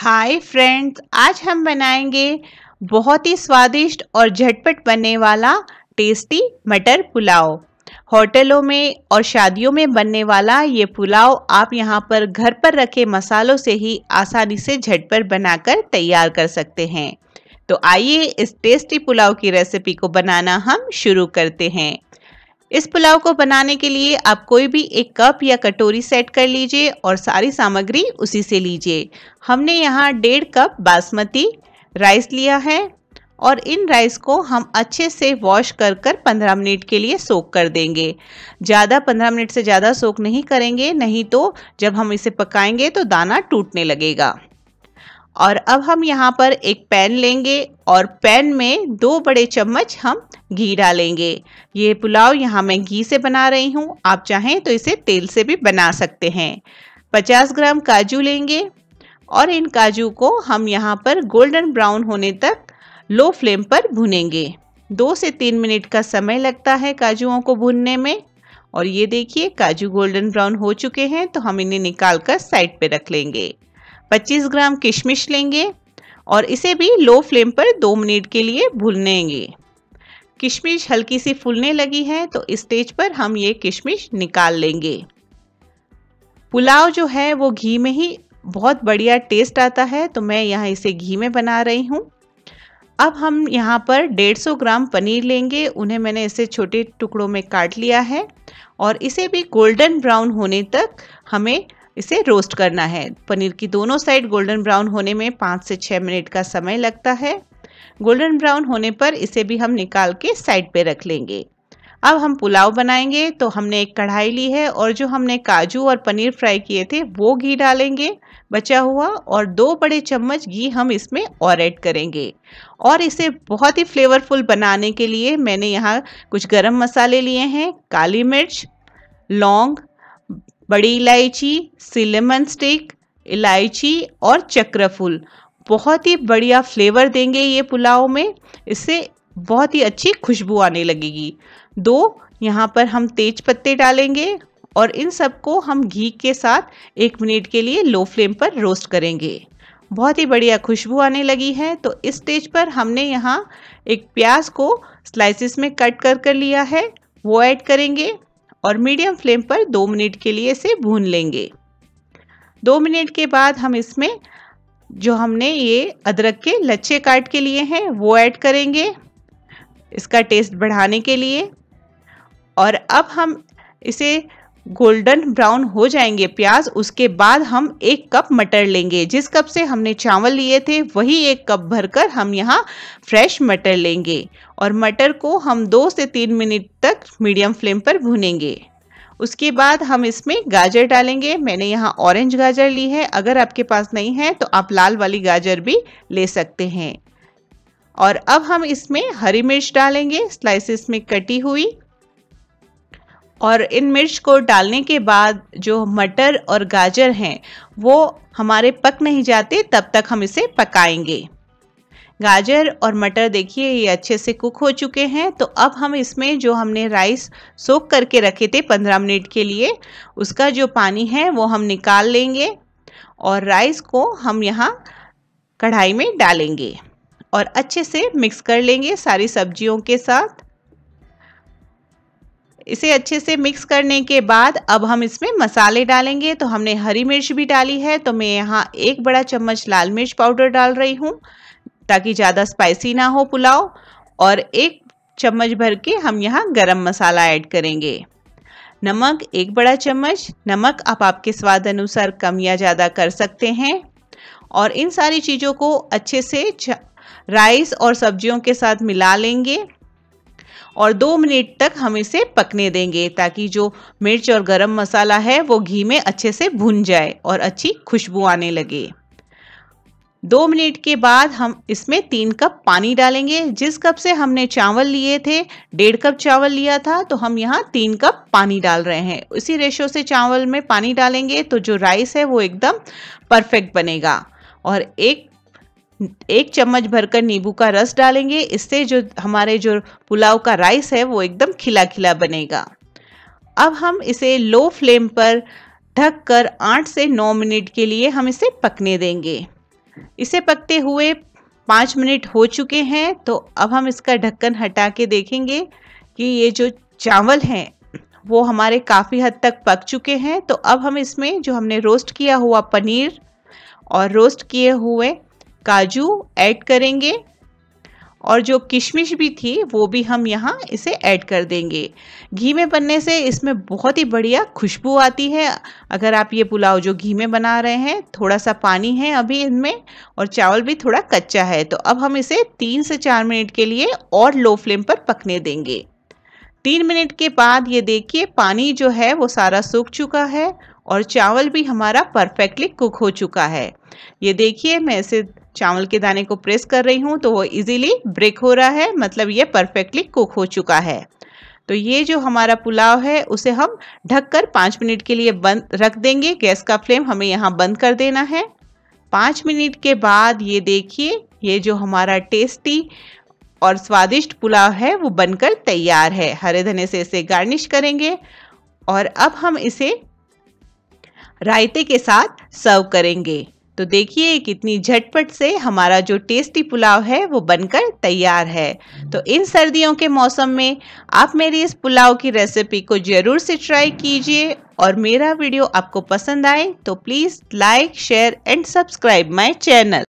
hi friends आज हम बनाएंगे बहुत ही स्वादिष्ट और झटपट बनने वाला टेस्टी मटर पुलाव होटलों में और शादियों में बनने वाला ये पुलाव आप यहाँ पर घर पर रखे मसालों से ही आसानी से झटपट बनाकर तैयार कर सकते हैं तो आइए इस टेस्टी पुलाव की रेसिपी को बनाना हम शुरू करते हैं इस पुलाव को बनाने के लिए आप कोई भी एक कप या कटोरी सेट कर लीजिए और सारी सामग्री उसी से लीजिए हमने यहाँ डेढ़ कप बासमती राइस लिया है और इन राइस को हम अच्छे से वॉश कर कर पंद्रह मिनट के लिए सोख कर देंगे ज़्यादा पंद्रह मिनट से ज़्यादा सोख नहीं करेंगे नहीं तो जब हम इसे पकाएंगे तो दाना टूटने लगेगा और अब हम यहाँ पर एक पैन लेंगे और पैन में दो बड़े चम्मच हम घी डालेंगे ये पुलाव यहाँ मैं घी से बना रही हूँ आप चाहें तो इसे तेल से भी बना सकते हैं 50 ग्राम काजू लेंगे और इन काजू को हम यहाँ पर गोल्डन ब्राउन होने तक लो फ्लेम पर भुनेंगे दो से तीन मिनट का समय लगता है काजुओं को भुनने में और ये देखिए काजू गोल्डन ब्राउन हो चुके हैं तो हम इन्हें निकाल कर साइड पर रख लेंगे 25 ग्राम किशमिश लेंगे और इसे भी लो फ्लेम पर दो मिनट के लिए भूलनेंगे किशमिश हल्की सी फूलने लगी है तो इस स्टेज पर हम ये किशमिश निकाल लेंगे पुलाव जो है वो घी में ही बहुत बढ़िया टेस्ट आता है तो मैं यहाँ इसे घी में बना रही हूँ अब हम यहाँ पर 150 ग्राम पनीर लेंगे उन्हें मैंने इसे छोटे टुकड़ों में काट लिया है और इसे भी गोल्डन ब्राउन होने तक हमें इसे रोस्ट करना है पनीर की दोनों साइड गोल्डन ब्राउन होने में पाँच से छः मिनट का समय लगता है गोल्डन ब्राउन होने पर इसे भी हम निकाल के साइड पे रख लेंगे अब हम पुलाव बनाएंगे तो हमने एक कढ़ाई ली है और जो हमने काजू और पनीर फ्राई किए थे वो घी डालेंगे बचा हुआ और दो बड़े चम्मच घी हम इसमें और ऐड करेंगे और इसे बहुत ही फ्लेवरफुल बनाने के लिए मैंने यहाँ कुछ गरम मसाले लिए हैं काली मिर्च लौंग बड़ी इलायची सिलेमन स्टिक इलायची और चक्रफूल बहुत ही बढ़िया फ्लेवर देंगे ये पुलाव में इससे बहुत ही अच्छी खुशबू आने लगेगी दो यहाँ पर हम तेज पत्ते डालेंगे और इन सबको हम घी के साथ एक मिनट के लिए लो फ्लेम पर रोस्ट करेंगे बहुत ही बढ़िया खुशबू आने लगी है तो इस स्टेज पर हमने यहाँ एक प्याज को स्लाइसिस में कट कर कर लिया है वो ऐड करेंगे और मीडियम फ्लेम पर दो मिनट के लिए इसे भून लेंगे दो मिनट के बाद हम इसमें जो हमने ये अदरक के लच्छे काट के लिए हैं वो ऐड करेंगे इसका टेस्ट बढ़ाने के लिए और अब हम इसे गोल्डन ब्राउन हो जाएंगे प्याज उसके बाद हम एक कप मटर लेंगे जिस कप से हमने चावल लिए थे वही एक कप भरकर हम यहाँ फ्रेश मटर लेंगे और मटर को हम दो से तीन मिनट तक मीडियम फ्लेम पर भुनेंगे उसके बाद हम इसमें गाजर डालेंगे मैंने यहाँ ऑरेंज गाजर ली है अगर आपके पास नहीं है तो आप लाल वाली गाजर भी ले सकते हैं और अब हम इसमें हरी मिर्च डालेंगे स्लाइसिस में कटी हुई और इन मिर्च को डालने के बाद जो मटर और गाजर हैं वो हमारे पक नहीं जाते तब तक हम इसे पकाएंगे गाजर और मटर देखिए ये अच्छे से कुक हो चुके हैं तो अब हम इसमें जो हमने राइस सोख करके रखे थे पंद्रह मिनट के लिए उसका जो पानी है वो हम निकाल लेंगे और राइस को हम यहाँ कढ़ाई में डालेंगे और अच्छे से मिक्स कर लेंगे सारी सब्जियों के साथ इसे अच्छे से मिक्स करने के बाद अब हम इसमें मसाले डालेंगे तो हमने हरी मिर्च भी डाली है तो मैं यहाँ एक बड़ा चम्मच लाल मिर्च पाउडर डाल रही हूँ ताकि ज़्यादा स्पाइसी ना हो पुलाव और एक चम्मच भर के हम यहाँ गरम मसाला ऐड करेंगे नमक एक बड़ा चम्मच नमक आप आपके स्वाद अनुसार कम या ज़्यादा कर सकते हैं और इन सारी चीज़ों को अच्छे से राइस और सब्जियों के साथ मिला लेंगे और दो मिनट तक हम इसे पकने देंगे ताकि जो मिर्च और गरम मसाला है वो घी में अच्छे से भुन जाए और अच्छी खुशबू आने लगे दो मिनट के बाद हम इसमें तीन कप पानी डालेंगे जिस कप से हमने चावल लिए थे डेढ़ कप चावल लिया था तो हम यहाँ तीन कप पानी डाल रहे हैं उसी रेशो से चावल में पानी डालेंगे तो जो राइस है वो एकदम परफेक्ट बनेगा और एक एक चम्मच भरकर नींबू का रस डालेंगे इससे जो हमारे जो पुलाव का राइस है वो एकदम खिला खिला बनेगा अब हम इसे लो फ्लेम पर ढक कर आठ से नौ मिनट के लिए हम इसे पकने देंगे इसे पकते हुए पाँच मिनट हो चुके हैं तो अब हम इसका ढक्कन हटा के देखेंगे कि ये जो चावल हैं वो हमारे काफ़ी हद तक पक चुके हैं तो अब हम इसमें जो हमने रोस्ट किया हुआ पनीर और रोस्ट किए हुए काजू ऐड करेंगे और जो किशमिश भी थी वो भी हम यहाँ इसे ऐड कर देंगे घी में बनने से इसमें बहुत ही बढ़िया खुशबू आती है अगर आप ये पुलाव जो घी में बना रहे हैं थोड़ा सा पानी है अभी इनमें और चावल भी थोड़ा कच्चा है तो अब हम इसे तीन से चार मिनट के लिए और लो फ्लेम पर पकने देंगे तीन मिनट के बाद ये देखिए पानी जो है वो सारा सूख चुका है और चावल भी हमारा परफेक्टली कुक हो चुका है ये देखिए मैं इसे चावल के दाने को प्रेस कर रही हूँ तो वो इजीली ब्रेक हो रहा है मतलब ये परफेक्टली कुक हो चुका है तो ये जो हमारा पुलाव है उसे हम ढककर पाँच मिनट के लिए बंद रख देंगे गैस का फ्लेम हमें यहाँ बंद कर देना है पाँच मिनट के बाद ये देखिए ये जो हमारा टेस्टी और स्वादिष्ट पुलाव है वो बनकर तैयार है हरे धने से इसे गार्निश करेंगे और अब हम इसे रायते के साथ सर्व करेंगे तो देखिए कितनी झटपट से हमारा जो टेस्टी पुलाव है वो बनकर तैयार है तो इन सर्दियों के मौसम में आप मेरी इस पुलाव की रेसिपी को ज़रूर से ट्राई कीजिए और मेरा वीडियो आपको पसंद आए तो please like share and subscribe my channel